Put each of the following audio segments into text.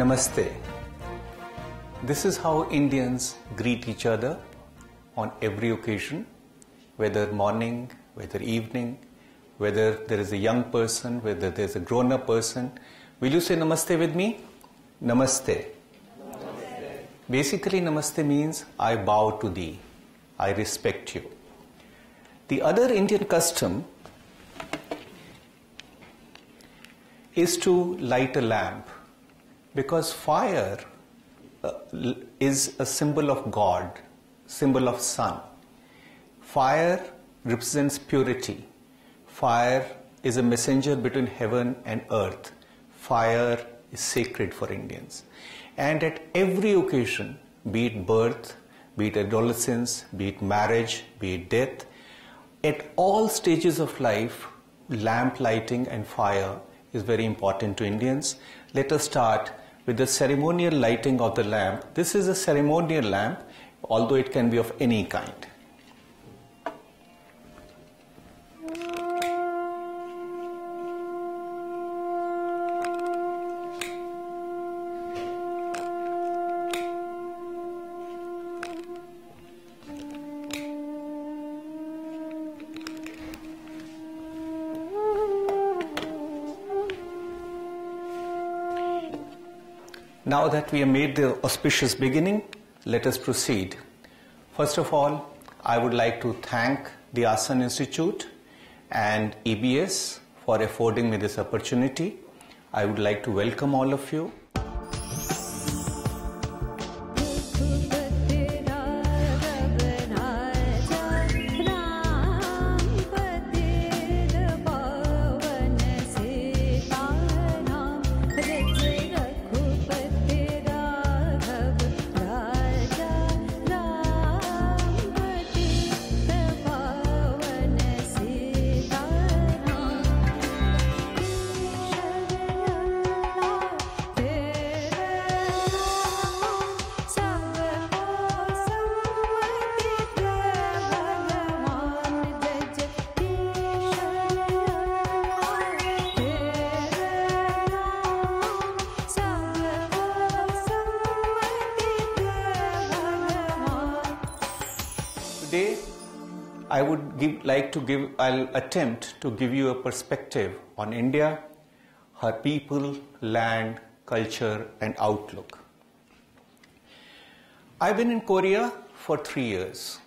Namaste. This is how Indians greet each other on every occasion, whether morning, whether evening, whether there is a young person, whether there's a grown up person. Will you say namaste with me? Namaste. namaste. Basically, namaste means I bow to thee, I respect you. The other Indian custom is to light a lamp because fire uh, is a symbol of God, symbol of sun. Fire represents purity. Fire is a messenger between heaven and earth. Fire is sacred for Indians. And at every occasion, be it birth, be it adolescence, be it marriage, be it death, at all stages of life, lamp lighting and fire is very important to Indians. Let us start with the ceremonial lighting of the lamp. This is a ceremonial lamp, although it can be of any kind. Now that we have made the auspicious beginning, let us proceed. First of all, I would like to thank the ASAN Institute and EBS for affording me this opportunity. I would like to welcome all of you give, like to give, I'll attempt to give you a perspective on India, her people, land, culture, and outlook. I've been in Korea for three years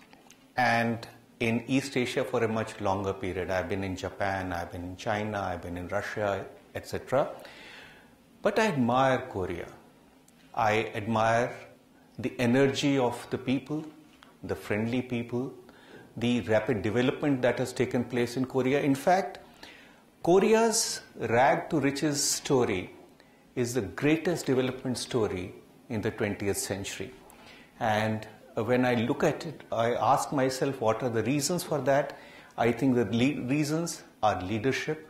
and in East Asia for a much longer period. I've been in Japan, I've been in China, I've been in Russia, etc. But I admire Korea. I admire the energy of the people, the friendly people, the rapid development that has taken place in Korea. In fact, Korea's rag to riches story is the greatest development story in the 20th century. And when I look at it, I ask myself what are the reasons for that. I think the reasons are leadership,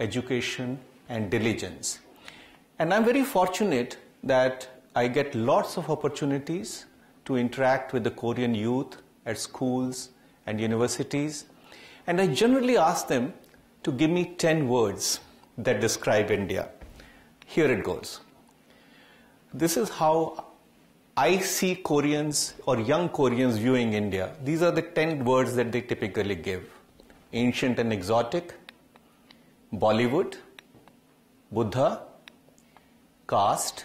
education, and diligence. And I'm very fortunate that I get lots of opportunities to interact with the Korean youth at schools, and universities, and I generally ask them to give me 10 words that describe India. Here it goes. This is how I see Koreans or young Koreans viewing India. These are the 10 words that they typically give ancient and exotic, Bollywood, Buddha, caste,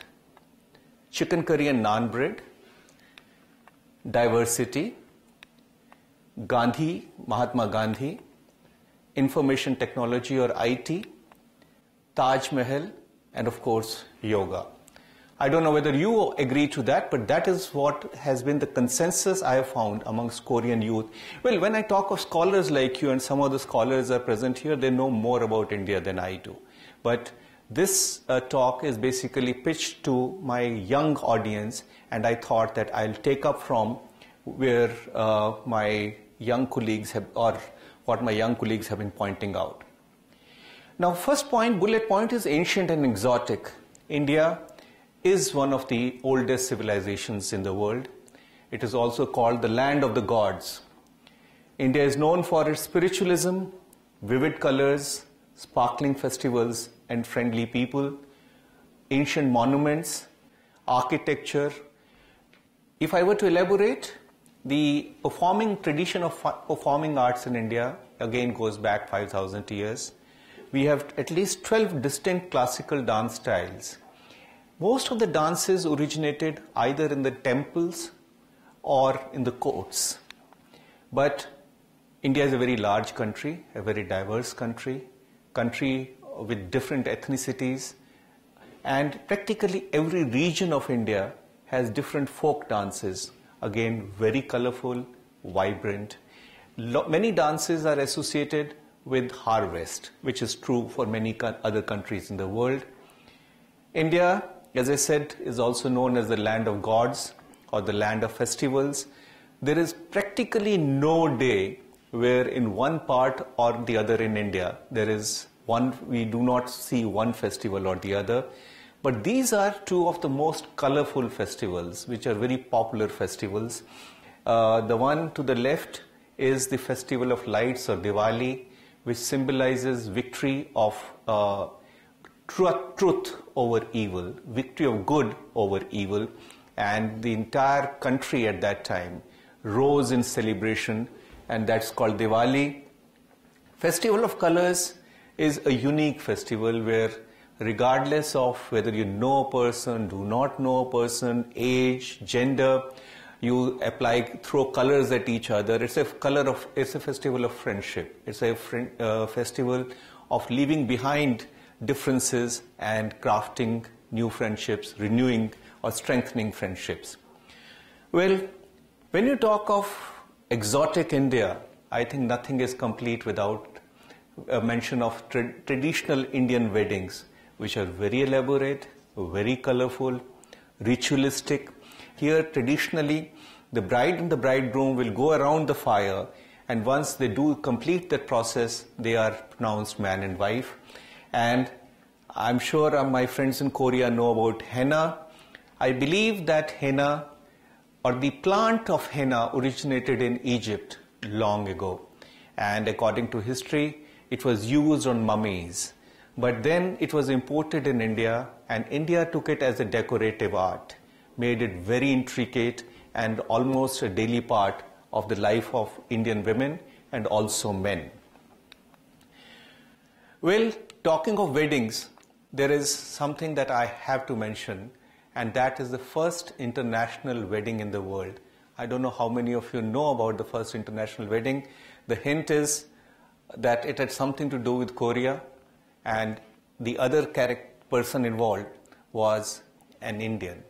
chicken curry and naan bread, diversity, Gandhi, Mahatma Gandhi, information technology or IT, Taj Mahal, and of course, yoga. I don't know whether you agree to that, but that is what has been the consensus I have found amongst Korean youth. Well, when I talk of scholars like you, and some of the scholars are present here, they know more about India than I do. But this uh, talk is basically pitched to my young audience, and I thought that I'll take up from where uh, my young colleagues have, or what my young colleagues have been pointing out. Now, first point, bullet point is ancient and exotic. India is one of the oldest civilizations in the world. It is also called the land of the gods. India is known for its spiritualism, vivid colors, sparkling festivals, and friendly people, ancient monuments, architecture. If I were to elaborate, the performing tradition of performing arts in India again goes back 5,000 years. We have at least 12 distinct classical dance styles. Most of the dances originated either in the temples or in the courts. But India is a very large country, a very diverse country, country with different ethnicities, and practically every region of India has different folk dances Again, very colorful, vibrant. Lo many dances are associated with harvest, which is true for many co other countries in the world. India, as I said, is also known as the land of gods or the land of festivals. There is practically no day where in one part or the other in India, there is one, we do not see one festival or the other. But these are two of the most colorful festivals, which are very popular festivals. Uh, the one to the left is the Festival of Lights or Diwali, which symbolizes victory of uh, tr- truth over evil, victory of good over evil. And the entire country at that time rose in celebration, and that's called Diwali. Festival of Colors is a unique festival where regardless of whether you know a person, do not know a person, age, gender. You apply, throw colors at each other. It's a color of, it's a festival of friendship. It's a friend, uh, festival of leaving behind differences and crafting new friendships, renewing or strengthening friendships. Well, when you talk of exotic India, I think nothing is complete without a mention of tra traditional Indian weddings which are very elaborate, very colorful, ritualistic. Here, traditionally, the bride and the bridegroom will go around the fire, and once they do complete that process, they are pronounced man and wife. And I'm sure uh, my friends in Korea know about henna. I believe that henna or the plant of henna originated in Egypt long ago. And according to history, it was used on mummies but then it was imported in India and India took it as a decorative art, made it very intricate and almost a daily part of the life of Indian women and also men. Well, talking of weddings, there is something that I have to mention and that is the first international wedding in the world. I don't know how many of you know about the first international wedding. The hint is that it had something to do with Korea and the other person involved was an Indian.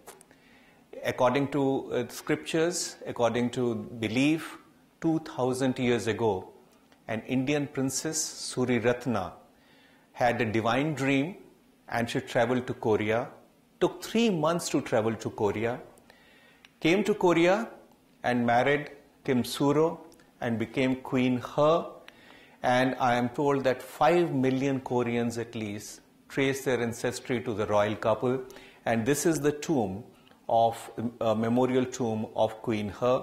According to uh, scriptures, according to belief, 2000 years ago, an Indian princess, Suri Ratna, had a divine dream and she traveled to Korea. Took three months to travel to Korea. Came to Korea and married Kim Suro and became Queen Her. And I am told that 5 million Koreans at least trace their ancestry to the royal couple. And this is the tomb of a uh, memorial tomb of Queen He.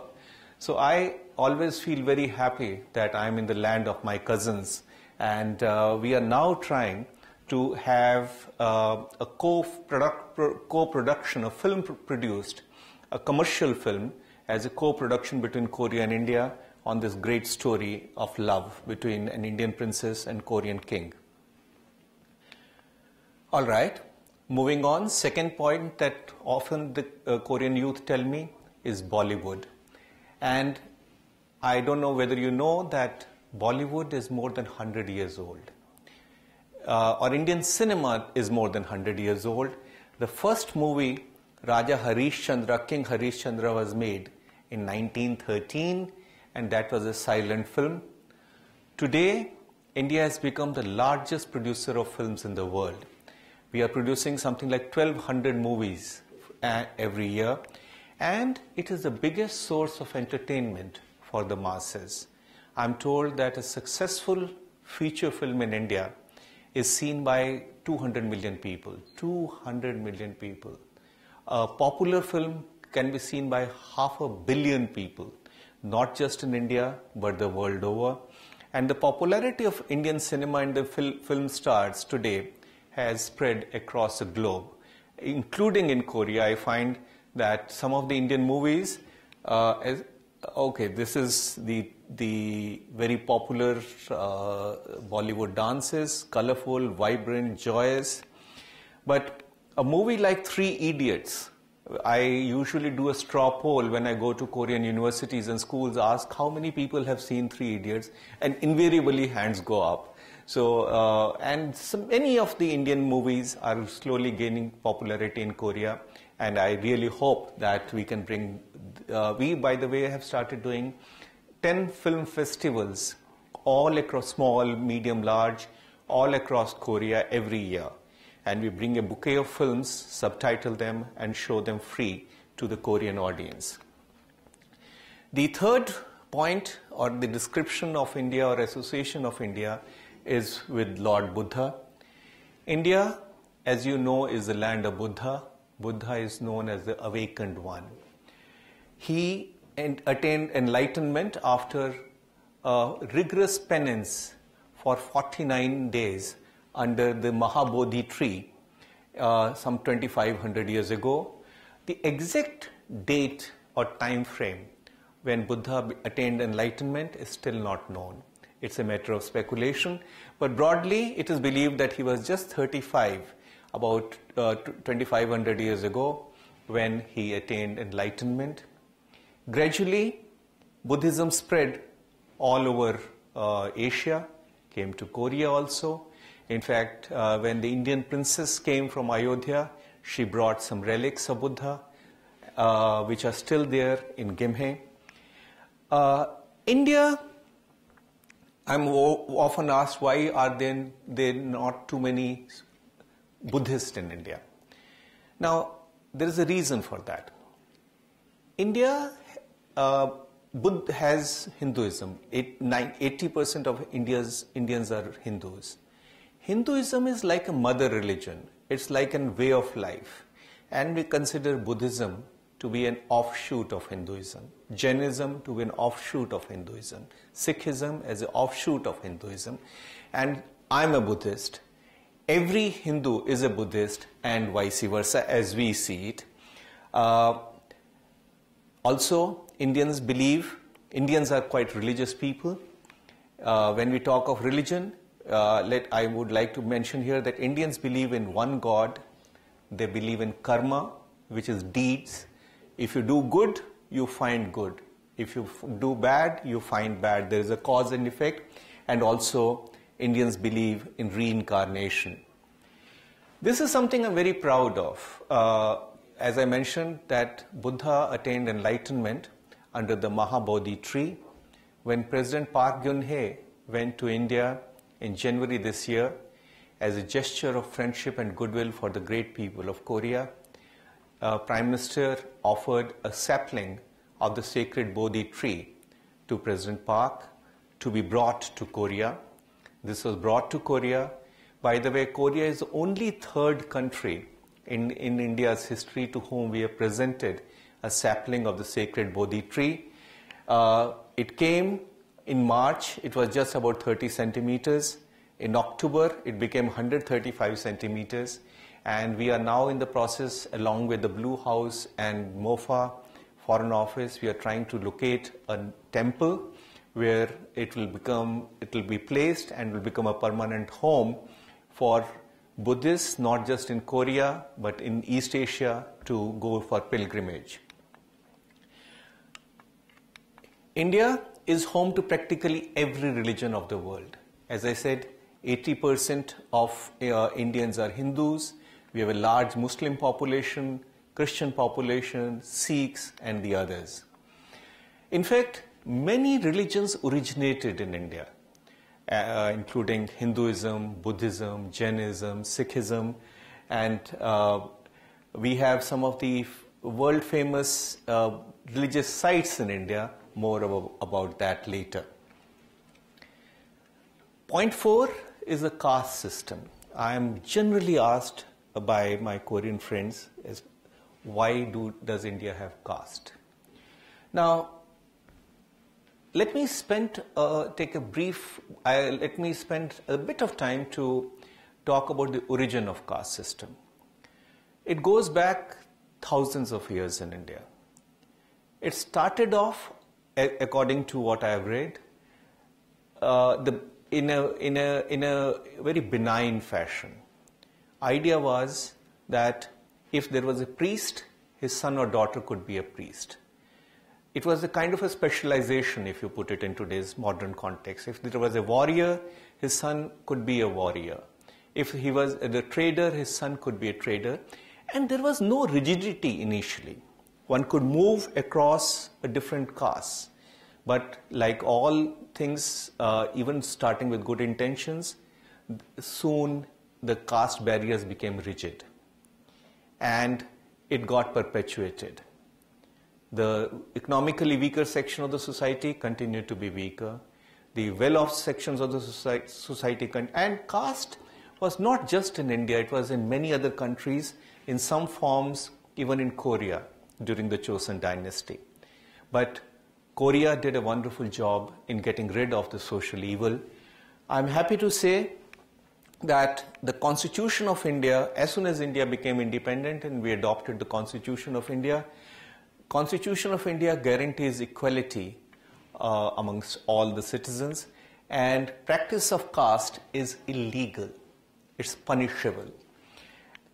So I always feel very happy that I'm in the land of my cousins. And uh, we are now trying to have uh, a co-production, co a film produced, a commercial film as a co-production between Korea and India on this great story of love between an Indian princess and Korean king. All right, moving on, second point that often the uh, Korean youth tell me is Bollywood. And I don't know whether you know that Bollywood is more than 100 years old. Uh, or Indian cinema is more than 100 years old. The first movie Raja Harishchandra, King Harishchandra was made in 1913 and that was a silent film. Today, India has become the largest producer of films in the world. We are producing something like 1200 movies uh, every year and it is the biggest source of entertainment for the masses. I'm told that a successful feature film in India is seen by 200 million people. 200 million people. A popular film can be seen by half a billion people not just in India but the world over. And the popularity of Indian cinema and the fil film stars today has spread across the globe, including in Korea. I find that some of the Indian movies, uh, as, okay, this is the the very popular uh, Bollywood dances, colorful, vibrant, joyous, but a movie like Three Idiots I usually do a straw poll when I go to Korean universities and schools, ask how many people have seen Three Idiots, and invariably hands go up. So, uh, and some, many of the Indian movies are slowly gaining popularity in Korea, and I really hope that we can bring. Uh, we, by the way, have started doing 10 film festivals all across small, medium, large, all across Korea every year and we bring a bouquet of films, subtitle them, and show them free to the Korean audience. The third point or the description of India or association of India is with Lord Buddha. India, as you know, is the land of Buddha. Buddha is known as the awakened one. He attained enlightenment after rigorous penance for 49 days under the Mahabodhi tree uh, some 2500 years ago. The exact date or time frame when Buddha attained enlightenment is still not known. It's a matter of speculation, but broadly it is believed that he was just 35 about uh, 2500 years ago when he attained enlightenment. Gradually, Buddhism spread all over uh, Asia, came to Korea also, in fact, uh, when the Indian princess came from Ayodhya, she brought some relics of Buddha, uh, which are still there in Gimhe. Uh, India, I'm often asked why are there, there not too many Buddhists in India? Now, there is a reason for that. India uh, Buddha has Hinduism. 80% of India's Indians are Hindus. Hinduism is like a mother religion. It's like a way of life. And we consider Buddhism to be an offshoot of Hinduism, Jainism to be an offshoot of Hinduism, Sikhism as an offshoot of Hinduism. And I'm a Buddhist. Every Hindu is a Buddhist and vice versa as we see it. Uh, also, Indians believe, Indians are quite religious people. Uh, when we talk of religion, uh, let I would like to mention here that Indians believe in one God. They believe in karma, which is deeds. If you do good, you find good. If you do bad, you find bad. There is a cause and effect. And also, Indians believe in reincarnation. This is something I'm very proud of. Uh, as I mentioned, that Buddha attained enlightenment under the Mahabodhi tree. When President Park Geun-hye went to India in January this year as a gesture of friendship and goodwill for the great people of Korea. Uh, Prime Minister offered a sapling of the sacred Bodhi tree to President Park to be brought to Korea. This was brought to Korea. By the way, Korea is the only third country in, in India's history to whom we have presented a sapling of the sacred Bodhi tree. Uh, it came in March, it was just about 30 centimeters. In October, it became 135 centimeters. And we are now in the process, along with the Blue House and MOFA, Foreign Office, we are trying to locate a temple where it will become, it will be placed and will become a permanent home for Buddhists, not just in Korea, but in East Asia to go for pilgrimage. India is home to practically every religion of the world. As I said, 80% of uh, Indians are Hindus. We have a large Muslim population, Christian population, Sikhs, and the others. In fact, many religions originated in India, uh, including Hinduism, Buddhism, Jainism, Sikhism, and uh, we have some of the world famous uh, religious sites in India more about that later. Point four is a caste system. I am generally asked by my Korean friends is why do, does India have caste? Now, let me spend uh, take a brief. let me spend a bit of time to talk about the origin of caste system. It goes back thousands of years in India. It started off according to what I have read, uh, the, in, a, in, a, in a very benign fashion. Idea was that if there was a priest, his son or daughter could be a priest. It was a kind of a specialization, if you put it in today's modern context. If there was a warrior, his son could be a warrior. If he was a trader, his son could be a trader. And there was no rigidity initially one could move across a different caste. But like all things, uh, even starting with good intentions, soon the caste barriers became rigid and it got perpetuated. The economically weaker section of the society continued to be weaker. The well-off sections of the society, society and caste was not just in India, it was in many other countries, in some forms, even in Korea during the Chosen dynasty. But Korea did a wonderful job in getting rid of the social evil. I'm happy to say that the constitution of India, as soon as India became independent and we adopted the constitution of India, constitution of India guarantees equality uh, amongst all the citizens and practice of caste is illegal. It's punishable.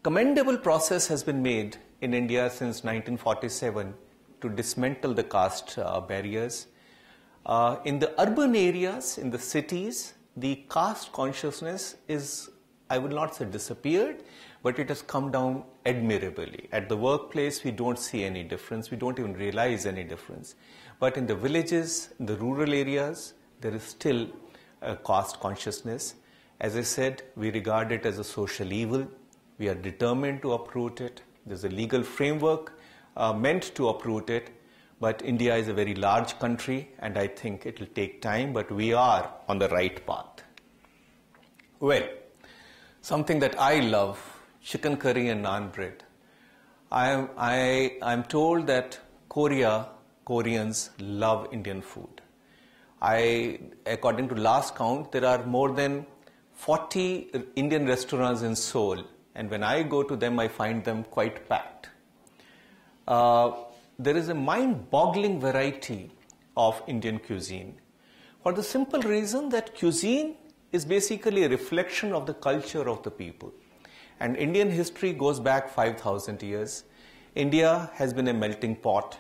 Commendable process has been made in India since 1947 to dismantle the caste uh, barriers. Uh, in the urban areas, in the cities, the caste consciousness is, I would not say disappeared, but it has come down admirably. At the workplace, we don't see any difference. We don't even realize any difference. But in the villages, in the rural areas, there is still a caste consciousness. As I said, we regard it as a social evil. We are determined to uproot it. There's a legal framework uh, meant to uproot it, but India is a very large country, and I think it will take time, but we are on the right path. Well, something that I love chicken curry and naan bread. I am, I, I'm told that Korea, Koreans love Indian food. I, according to last count, there are more than 40 Indian restaurants in Seoul and when I go to them, I find them quite packed. Uh, there is a mind boggling variety of Indian cuisine for the simple reason that cuisine is basically a reflection of the culture of the people. And Indian history goes back 5,000 years. India has been a melting pot.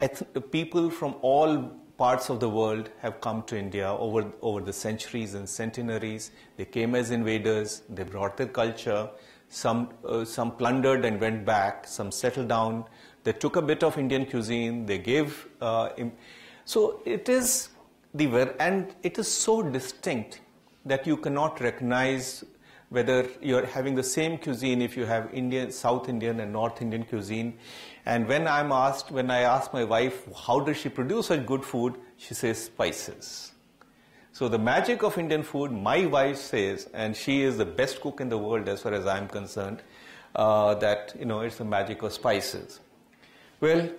Eth- people from all parts of the world have come to India over, over the centuries and centenaries. They came as invaders, they brought their culture, some, uh, some plundered and went back, some settled down. They took a bit of Indian cuisine, they gave. Uh, so it is the, and it is so distinct that you cannot recognize whether you're having the same cuisine if you have Indian, South Indian and North Indian cuisine. And when I'm asked, when I ask my wife, how does she produce such good food? She says spices. So the magic of Indian food, my wife says, and she is the best cook in the world as far as I'm concerned, uh, that, you know, it's the magic of spices. Well,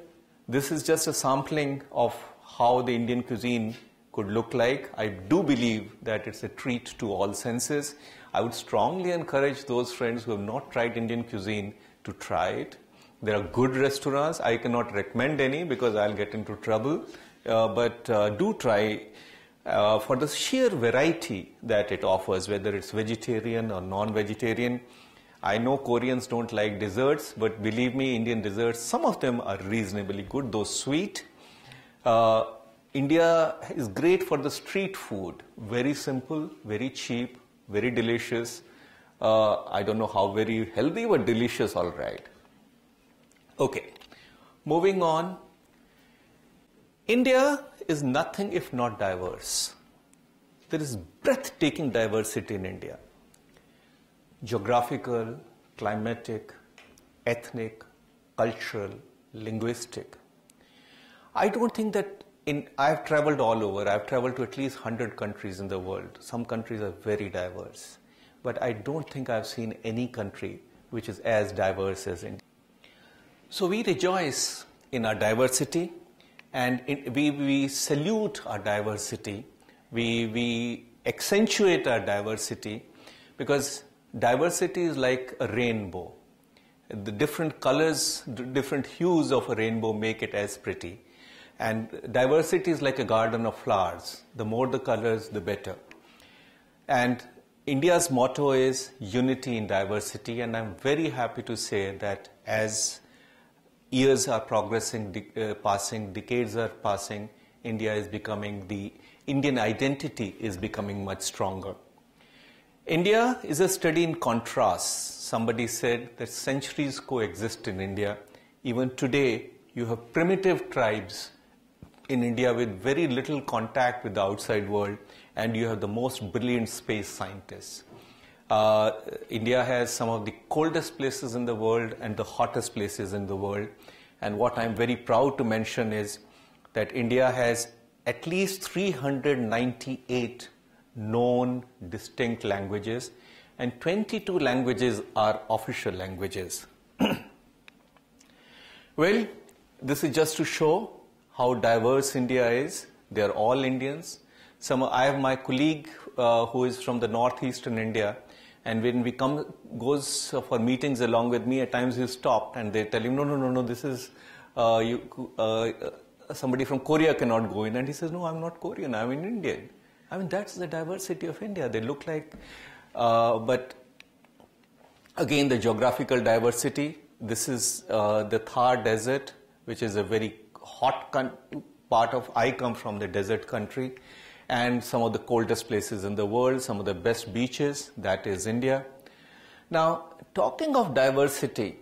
this is just a sampling of how the Indian cuisine could look like. I do believe that it's a treat to all senses. I would strongly encourage those friends who have not tried Indian cuisine to try it. There are good restaurants. I cannot recommend any because I'll get into trouble. Uh, but uh, do try uh, for the sheer variety that it offers, whether it's vegetarian or non-vegetarian. I know Koreans don't like desserts, but believe me, Indian desserts, some of them are reasonably good, though sweet. Uh, India is great for the street food, very simple, very cheap, very delicious. Uh, I don't know how very healthy, but delicious, all right. Okay, moving on. India is nothing if not diverse. There is breathtaking diversity in India geographical, climatic, ethnic, cultural, linguistic. I don't think that in, I've traveled all over. I've traveled to at least 100 countries in the world. Some countries are very diverse. But I don't think I've seen any country which is as diverse as India. So we rejoice in our diversity and it, we, we salute our diversity, we, we accentuate our diversity because diversity is like a rainbow. The different colors, the different hues of a rainbow make it as pretty. And diversity is like a garden of flowers. The more the colors, the better. And India's motto is unity in diversity, and I'm very happy to say that as years are progressing, de uh, passing, decades are passing, India is becoming the Indian identity is becoming much stronger. India is a study in contrast. Somebody said that centuries coexist in India. Even today, you have primitive tribes in India with very little contact with the outside world, and you have the most brilliant space scientists. Uh, India has some of the coldest places in the world and the hottest places in the world. And what I'm very proud to mention is that India has at least 398 known distinct languages, and 22 languages are official languages. well, this is just to show how diverse India is. They are all Indians. Some, I have my colleague uh, who is from the northeastern India and when we come, goes for meetings along with me, at times he stopped and they tell him, no, no, no, no, this is, uh, you, uh, uh, somebody from Korea cannot go in. And he says, no, I'm not Korean, I'm an Indian. I mean, that's the diversity of India. They look like, uh, but again, the geographical diversity. This is uh, the Thar Desert, which is a very hot part of, I come from the desert country and some of the coldest places in the world, some of the best beaches, that is India. Now, talking of diversity,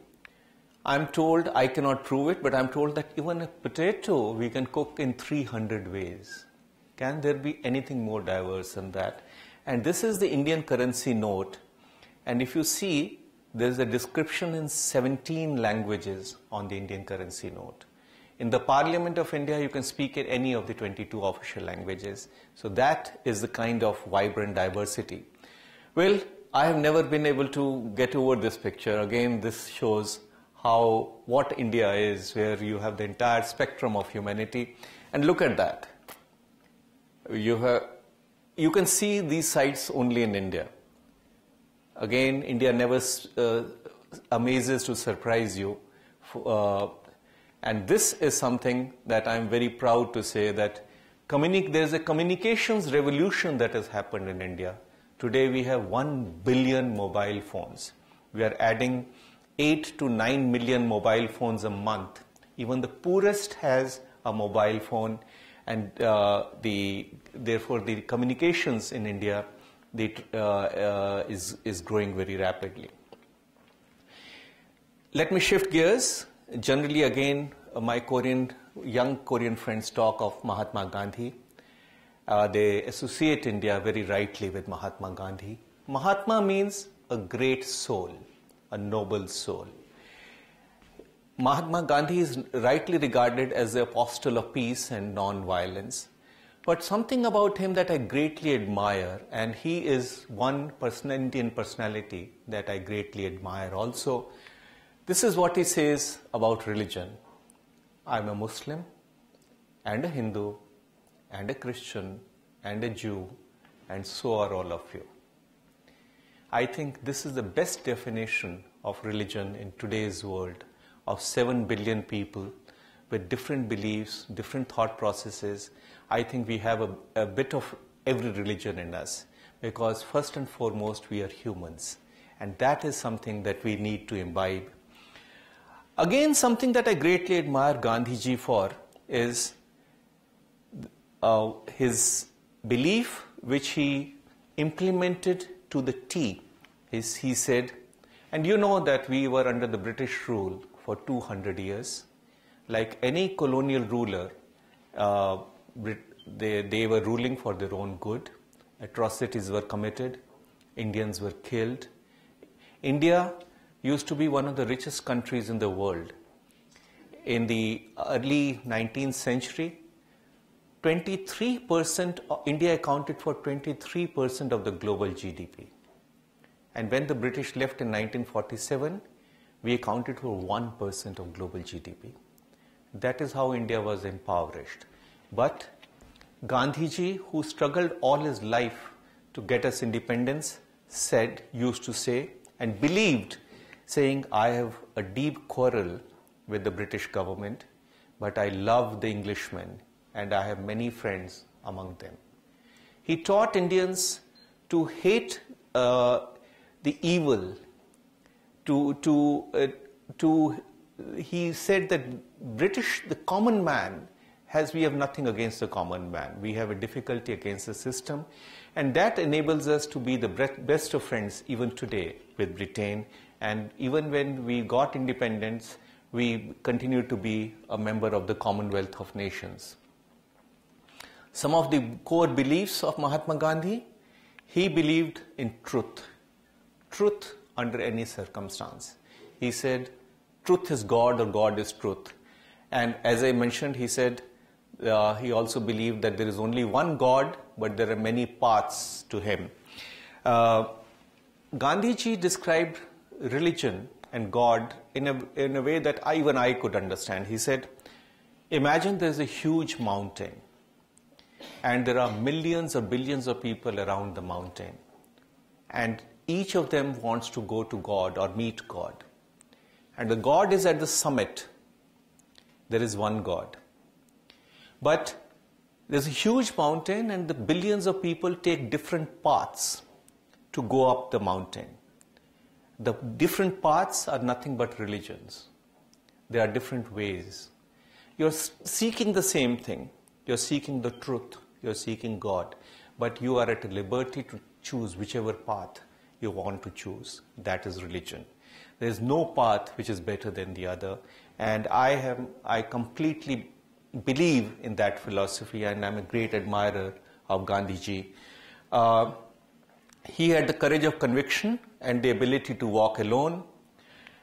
I'm told, I cannot prove it, but I'm told that even a potato we can cook in 300 ways. Can there be anything more diverse than that? And this is the Indian currency note. And if you see, there's a description in 17 languages on the Indian currency note. In the Parliament of India, you can speak in any of the 22 official languages. So that is the kind of vibrant diversity. Well, I have never been able to get over this picture. Again, this shows how what India is, where you have the entire spectrum of humanity. And look at that. You, have, you can see these sites only in India. Again, India never uh, amazes to surprise you. Uh, and this is something that I'm very proud to say that there's a communications revolution that has happened in India. Today we have 1 billion mobile phones. We are adding 8 to 9 million mobile phones a month. Even the poorest has a mobile phone and uh, the, therefore the communications in India the, uh, uh, is, is growing very rapidly. Let me shift gears Generally, again, uh, my Korean, young Korean friends talk of Mahatma Gandhi. Uh, they associate India very rightly with Mahatma Gandhi. Mahatma means a great soul, a noble soul. Mahatma Gandhi is rightly regarded as the apostle of peace and non-violence. But something about him that I greatly admire, and he is one person, Indian personality that I greatly admire also, this is what he says about religion. I'm a Muslim and a Hindu and a Christian and a Jew and so are all of you. I think this is the best definition of religion in today's world of 7 billion people with different beliefs, different thought processes. I think we have a, a bit of every religion in us because first and foremost we are humans and that is something that we need to imbibe Again, something that I greatly admire Gandhiji for is uh, his belief, which he implemented to the T. His, he said, and you know that we were under the British rule for 200 years. Like any colonial ruler, uh, they, they were ruling for their own good. Atrocities were committed. Indians were killed. India used to be one of the richest countries in the world. In the early 19th century, 23% India accounted for 23% of the global GDP. And when the British left in 1947, we accounted for 1% of global GDP. That is how India was impoverished. But Gandhiji, who struggled all his life to get us independence, said, used to say, and believed saying, I have a deep quarrel with the British government, but I love the Englishmen and I have many friends among them. He taught Indians to hate uh, the evil, to, to, uh, to, he said that British, the common man, has we have nothing against the common man. We have a difficulty against the system, and that enables us to be the best of friends even today with Britain and even when we got independence, we continued to be a member of the Commonwealth of Nations. Some of the core beliefs of Mahatma Gandhi, he believed in truth. Truth under any circumstance. He said, truth is God or God is truth. And as I mentioned, he said, uh, he also believed that there is only one God, but there are many paths to him. Uh, Gandhi ji described religion and God in a, in a way that I, even I could understand. He said, Imagine there's a huge mountain, and there are millions or billions of people around the mountain, and each of them wants to go to God or meet God. And the God is at the summit. There is one God. But there's a huge mountain, and the billions of people take different paths to go up the mountain. The different paths are nothing but religions. There are different ways. You're seeking the same thing. You're seeking the truth. You're seeking God. But you are at liberty to choose whichever path you want to choose. That is religion. There is no path which is better than the other. And I, have I completely believe in that philosophy and I'm a great admirer of Gandhiji. Uh, he had the courage of conviction and the ability to walk alone.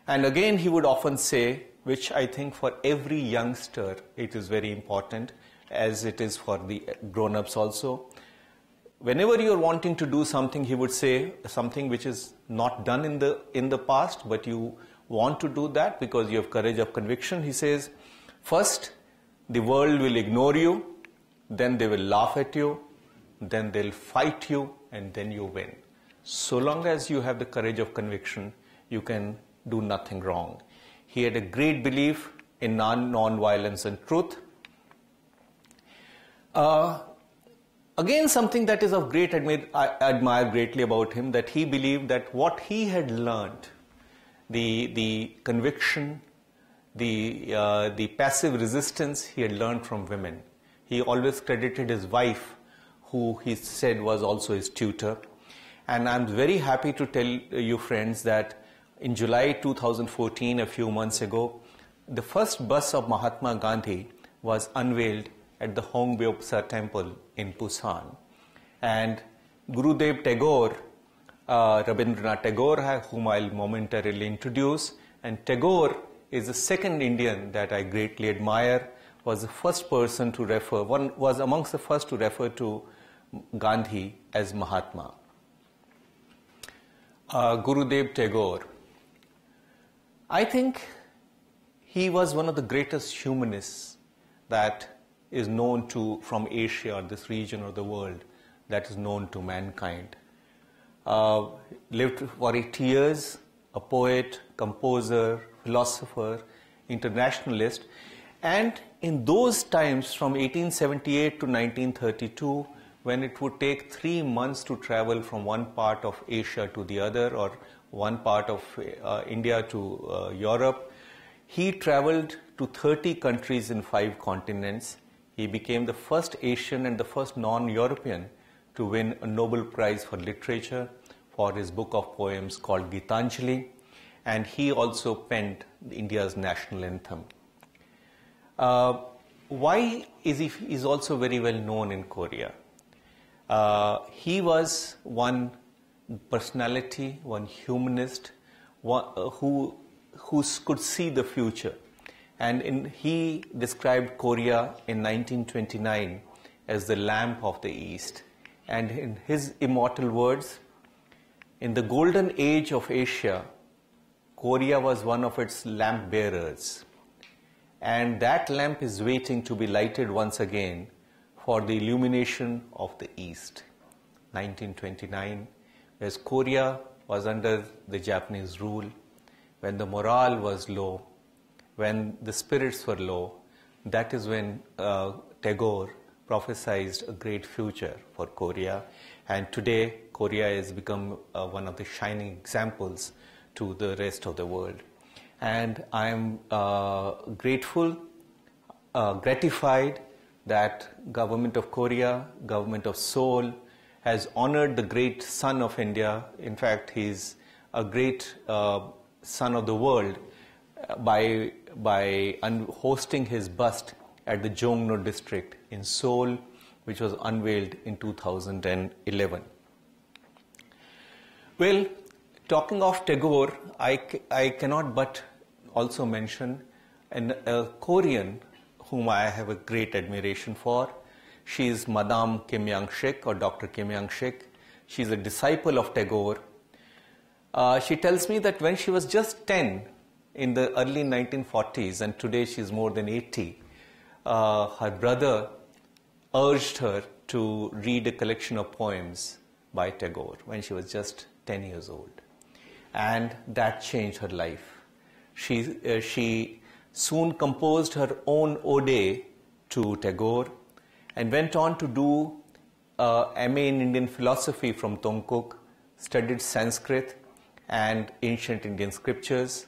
And again, he would often say, which I think for every youngster it is very important, as it is for the grown ups also. Whenever you're wanting to do something, he would say something which is not done in the, in the past, but you want to do that because you have courage of conviction. He says, first, the world will ignore you, then they will laugh at you, then they'll fight you, and then you win so long as you have the courage of conviction, you can do nothing wrong. He had a great belief in non violence and truth. Uh, again, something that is of great admire, I admire greatly about him that he believed that what he had learned, the, the conviction, the, uh, the passive resistance he had learned from women. He always credited his wife, who he said was also his tutor, and I'm very happy to tell uh, you friends that in July 2014, a few months ago, the first bus of Mahatma Gandhi was unveiled at the Hongbyopsa temple in Busan. And Gurudev Tagore, uh, Rabindranath Tagore, whom I'll momentarily introduce, and Tagore is the second Indian that I greatly admire, was the first person to refer, one was amongst the first to refer to Gandhi as Mahatma uh, Gurudev Tagore. I think he was one of the greatest humanists that is known to from Asia or this region or the world that is known to mankind. Uh, lived for eight years, a poet, composer, philosopher, internationalist, and in those times from 1878 to 1932, when it would take three months to travel from one part of Asia to the other or one part of uh, India to uh, Europe. He traveled to 30 countries in five continents. He became the first Asian and the first non-European to win a Nobel Prize for Literature for his book of poems called Gitanjali. And he also penned India's national anthem. Uh, why is he is also very well known in Korea? Uh, he was one personality, one humanist, one, uh, who, who could see the future. And in, he described Korea in 1929 as the lamp of the East. And in his immortal words, in the golden age of Asia, Korea was one of its lamp bearers. And that lamp is waiting to be lighted once again for the illumination of the East, 1929, as Korea was under the Japanese rule, when the morale was low, when the spirits were low, that is when uh, Tagore prophesied a great future for Korea. And today, Korea has become uh, one of the shining examples to the rest of the world. And I am uh, grateful, uh, gratified that government of Korea, government of Seoul has honored the great son of India. In fact, he's a great uh, son of the world uh, by, by hosting his bust at the Jongno district in Seoul, which was unveiled in 2011. Well, talking of Tagore, I, I cannot but also mention an, a Korean whom I have a great admiration for. She is Madame Kim Yang Shik or Dr. Kim Yang Shik. She is a disciple of Tagore. Uh, she tells me that when she was just 10 in the early 1940s, and today she is more than 80, uh, her brother urged her to read a collection of poems by Tagore when she was just 10 years old. And that changed her life. She, uh, she soon composed her own ode to Tagore and went on to do uh, a MA in Indian philosophy from Tongkuk. studied Sanskrit and ancient Indian scriptures.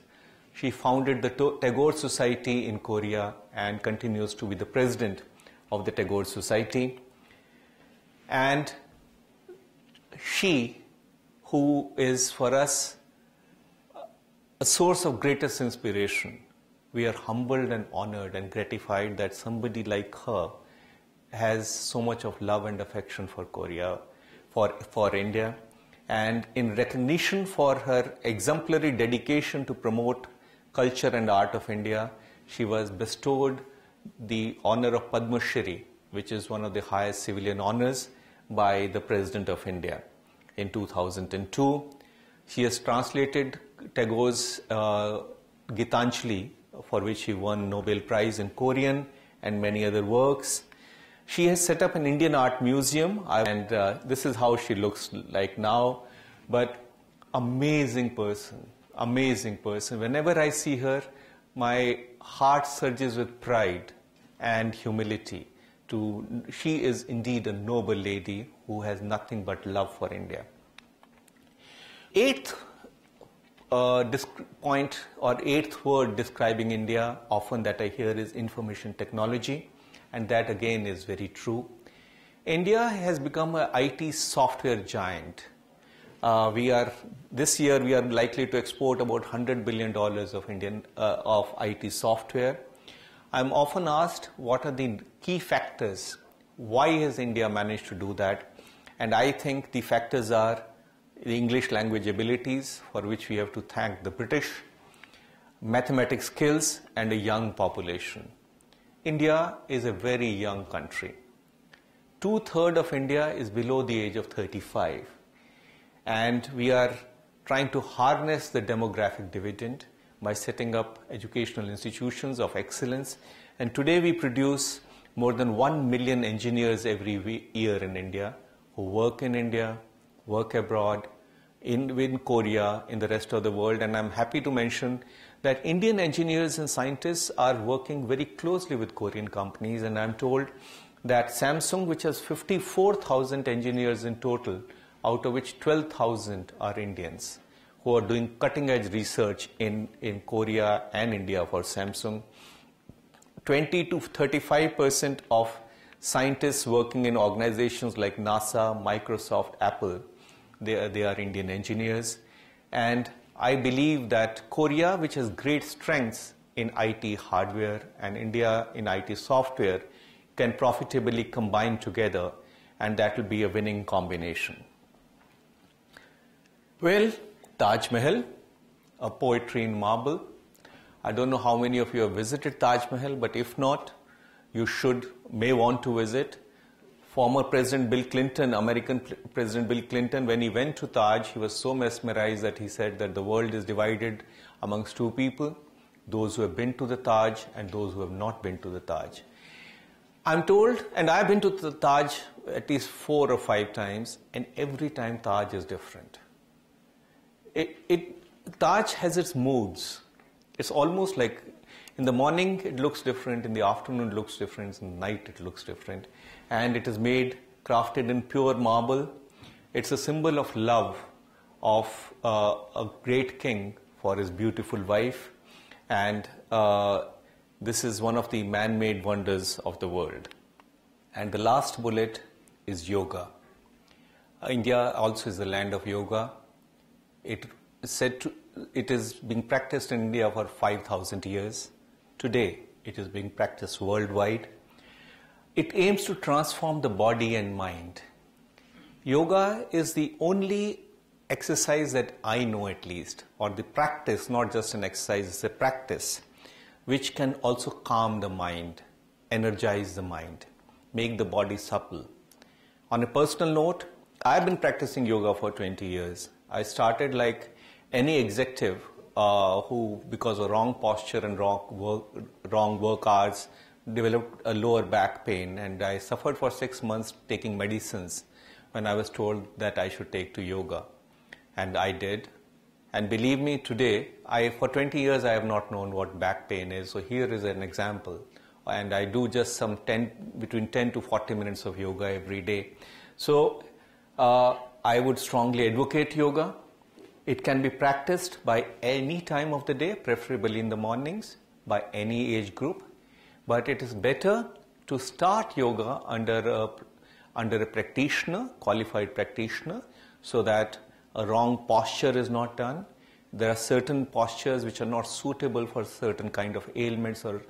She founded the Tagore Society in Korea and continues to be the president of the Tagore Society. And she, who is for us a source of greatest inspiration, we are humbled and honored and gratified that somebody like her has so much of love and affection for Korea, for, for India. And in recognition for her exemplary dedication to promote culture and art of India, she was bestowed the honor of Padma Shri, which is one of the highest civilian honors by the President of India in 2002. She has translated Tagore's uh, Gitanjali for which she won Nobel Prize in Korean and many other works. She has set up an Indian art museum, uh, and uh, this is how she looks like now. But amazing person, amazing person. Whenever I see her, my heart surges with pride and humility. To she is indeed a noble lady who has nothing but love for India. Eighth uh, point or eighth word describing India often that I hear is information technology, and that again is very true. India has become an IT software giant. Uh, we are this year we are likely to export about 100 billion dollars of Indian uh, of IT software. I'm often asked what are the key factors why has India managed to do that, and I think the factors are the English language abilities for which we have to thank the British, mathematics skills and a young population. India is a very young country. Two-thirds of India is below the age of 35 and we are trying to harness the demographic dividend by setting up educational institutions of excellence and today we produce more than 1 million engineers every year in India who work in India, work abroad, in, in Korea, in the rest of the world. And I'm happy to mention that Indian engineers and scientists are working very closely with Korean companies. And I'm told that Samsung, which has 54,000 engineers in total, out of which 12,000 are Indians who are doing cutting edge research in, in Korea and India for Samsung. 20 to 35 percent of scientists working in organizations like NASA, Microsoft, Apple they, they are Indian engineers. And I believe that Korea, which has great strengths in IT hardware and India in IT software, can profitably combine together, and that will be a winning combination. Well, Taj Mahal, a poetry in marble. I don't know how many of you have visited Taj Mahal, but if not, you should may want to visit former President Bill Clinton, American President Bill Clinton, when he went to Taj, he was so mesmerized that he said that the world is divided amongst two people those who have been to the Taj and those who have not been to the Taj. I'm told, and I've been to the Taj at least four or five times, and every time Taj is different. It, it, Taj has its moods. It's almost like in the morning it looks different, in the afternoon it looks different, in the night it looks different and it is made crafted in pure marble. It's a symbol of love of uh, a great king for his beautiful wife, and uh, this is one of the man made wonders of the world. And the last bullet is yoga. Uh, India also is the land of yoga. It said to, it is being practiced in India for 5,000 years. Today, it is being practiced worldwide it aims to transform the body and mind. Yoga is the only exercise that I know at least, or the practice, not just an exercise, it's a practice, which can also calm the mind, energize the mind, make the body supple. On a personal note, I've been practicing yoga for 20 years. I started like any executive uh, who, because of wrong posture and wrong work, wrong work hours, developed a lower back pain and I suffered for six months taking medicines when I was told that I should take to yoga. And I did. And believe me, today, I, for 20 years, I have not known what back pain is. So here is an example. And I do just some 10, between 10 to 40 minutes of yoga every day. So uh, I would strongly advocate yoga. It can be practiced by any time of the day, preferably in the mornings, by any age group, but it is better to start yoga under a, under a practitioner, qualified practitioner, so that a wrong posture is not done. There are certain postures which are not suitable for certain kind of ailments or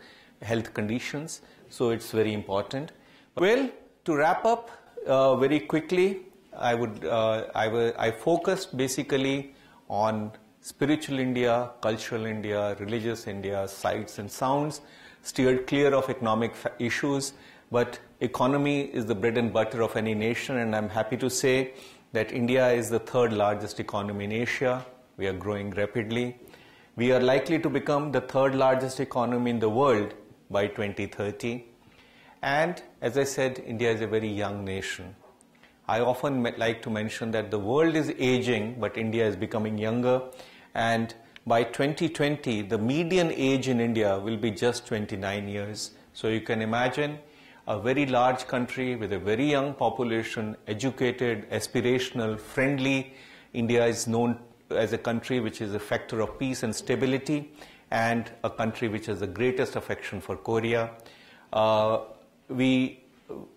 health conditions. So it's very important. Well, to wrap up uh, very quickly, I would uh, I, I focused basically on spiritual India, cultural India, religious India, sights and sounds steered clear of economic issues, but economy is the bread and butter of any nation, and I'm happy to say that India is the third largest economy in Asia. We are growing rapidly. We are likely to become the third largest economy in the world by 2030. And as I said, India is a very young nation. I often like to mention that the world is aging, but India is becoming younger. And by 2020, the median age in India will be just 29 years. So you can imagine a very large country with a very young population, educated, aspirational, friendly. India is known as a country which is a factor of peace and stability and a country which has the greatest affection for Korea. Uh, we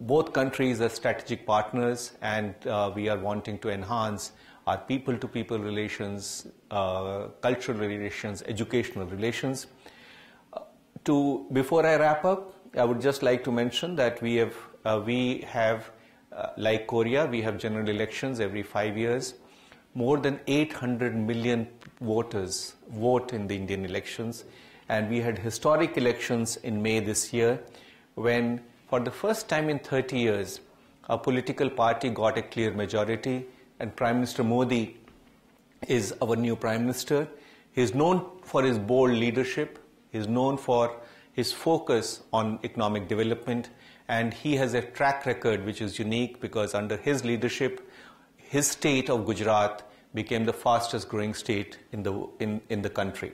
both countries are strategic partners and uh, we are wanting to enhance our people-to-people -people relations, uh, cultural relations, educational relations. Uh, to, before I wrap up, I would just like to mention that we have, uh, we have uh, like Korea, we have general elections every five years. More than 800 million voters vote in the Indian elections. And we had historic elections in May this year when, for the first time in 30 years, a political party got a clear majority and Prime Minister Modi is our new Prime Minister. He is known for his bold leadership, he is known for his focus on economic development, and he has a track record which is unique because under his leadership, his state of Gujarat became the fastest growing state in the, in, in the country.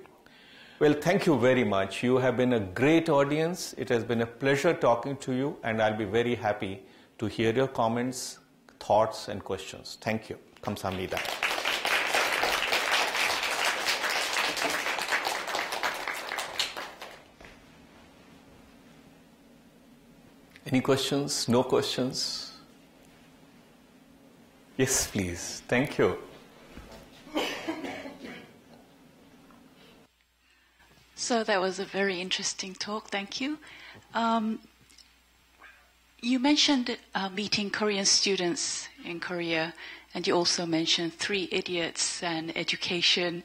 Well, thank you very much. You have been a great audience. It has been a pleasure talking to you, and I'll be very happy to hear your comments thoughts and questions. Thank you. Kamsahamnida. Any questions? No questions? Yes, please. Thank you. So that was a very interesting talk. Thank you. Um, you mentioned uh, meeting Korean students in Korea, and you also mentioned Three Idiots and education.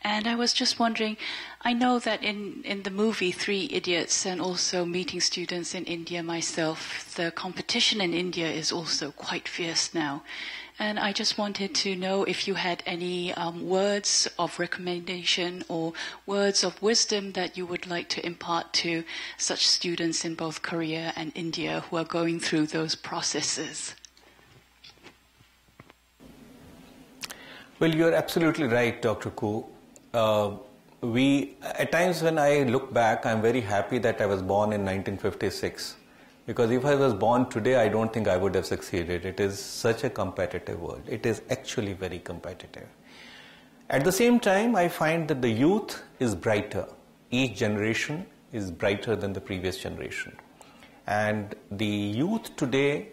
And I was just wondering, I know that in, in the movie Three Idiots and also meeting students in India myself, the competition in India is also quite fierce now. And I just wanted to know if you had any um, words of recommendation or words of wisdom that you would like to impart to such students in both Korea and India who are going through those processes. Well, you're absolutely right, Dr. Koo. Uh, we, at times when I look back, I'm very happy that I was born in 1956 because if I was born today, I don't think I would have succeeded. It is such a competitive world. It is actually very competitive. At the same time, I find that the youth is brighter. Each generation is brighter than the previous generation. And the youth today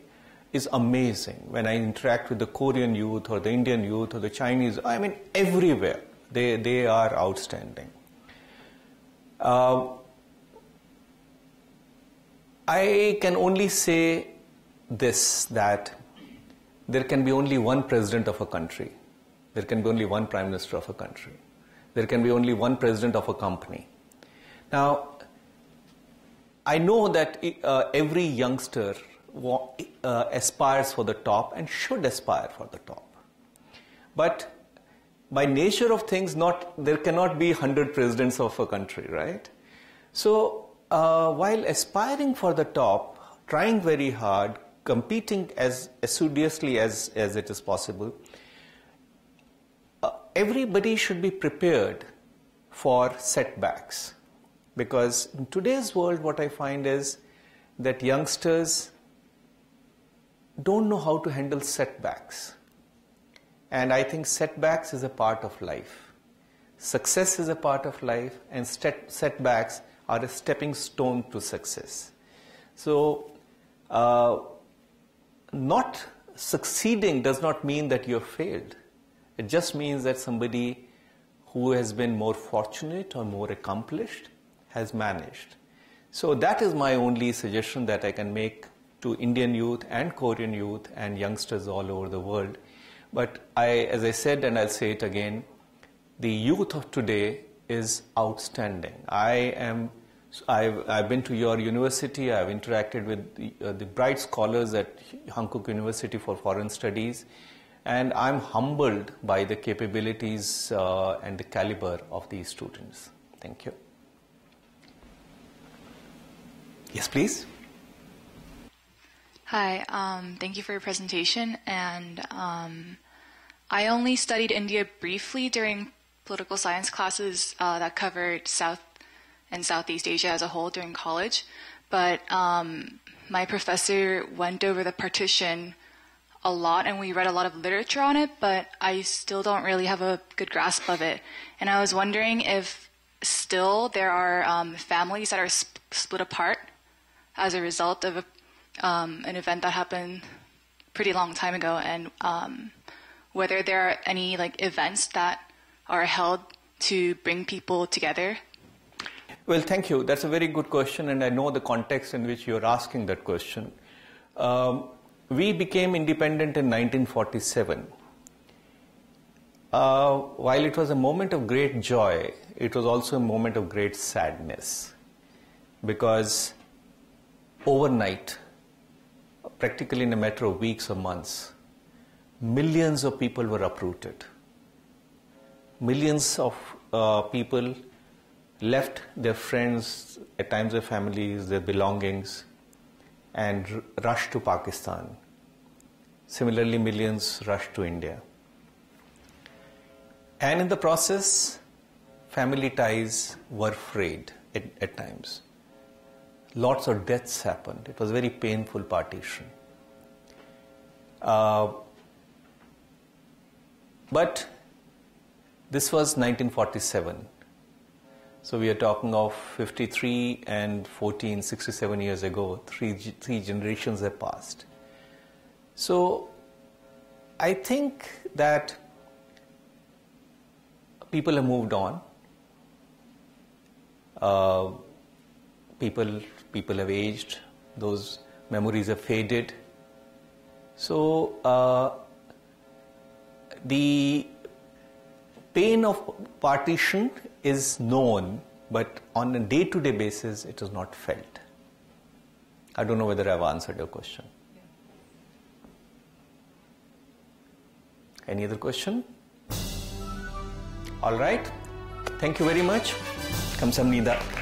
is amazing. When I interact with the Korean youth or the Indian youth or the Chinese, I mean, everywhere, they, they are outstanding. Uh, I can only say this that there can be only one president of a country, there can be only one prime minister of a country, there can be only one president of a company. Now, I know that eh, uh, every youngster uh, aspires for the top and should aspire for the top. But by nature of things, not there cannot be 100 presidents of a country, right? So uh, while aspiring for the top, trying very hard, competing as assiduously as, as it is possible, uh, everybody should be prepared for setbacks. Because in today's world, what I find is that youngsters don't know how to handle setbacks. And I think setbacks is a part of life. Success is a part of life, and set setbacks are a stepping stone to success. So, uh, not succeeding does not mean that you have failed. It just means that somebody who has been more fortunate or more accomplished has managed. So, that is my only suggestion that I can make to Indian youth and Korean youth and youngsters all over the world. But I, as I said, and I'll say it again, the youth of today is outstanding. I am I've, I've been to your university, I've interacted with the, uh, the, bright scholars at Hankook University for Foreign Studies, and I'm humbled by the capabilities uh, and the caliber of these students. Thank you. Yes, please. Hi, um, thank you for your presentation. And um, I only studied India briefly during political science classes uh, that covered South and Southeast Asia as a whole during college. But um, my professor went over the partition a lot and we read a lot of literature on it, but I still don't really have a good grasp of it. And I was wondering if still there are um, families that are sp- split apart as a result of a, um, an event that happened pretty long time ago and um, whether there are any like events that are held to bring people together well, thank you. That's a very good question, and I know the context in which you're asking that question. Um, we became independent in 1947. Uh, while it was a moment of great joy, it was also a moment of great sadness because overnight, practically in a matter of weeks or months, millions of people were uprooted. Millions of uh, people left their friends, at times their families, their belongings, and rushed to Pakistan. Similarly, millions rushed to India. And in the process, family ties were frayed at, at times. Lots of deaths happened. It was a very painful partition. Uh, but this was 1947 so we are talking of 53 and 14, 67 years ago. Three, three generations have passed. So I think that people have moved on. Uh, people, people have aged. Those memories have faded. So uh, the pain of partition is known, but on a day to day basis, it is not felt. I don't know whether I've answered your question. Any other question? All right. Thank you very much. Kamsamnida.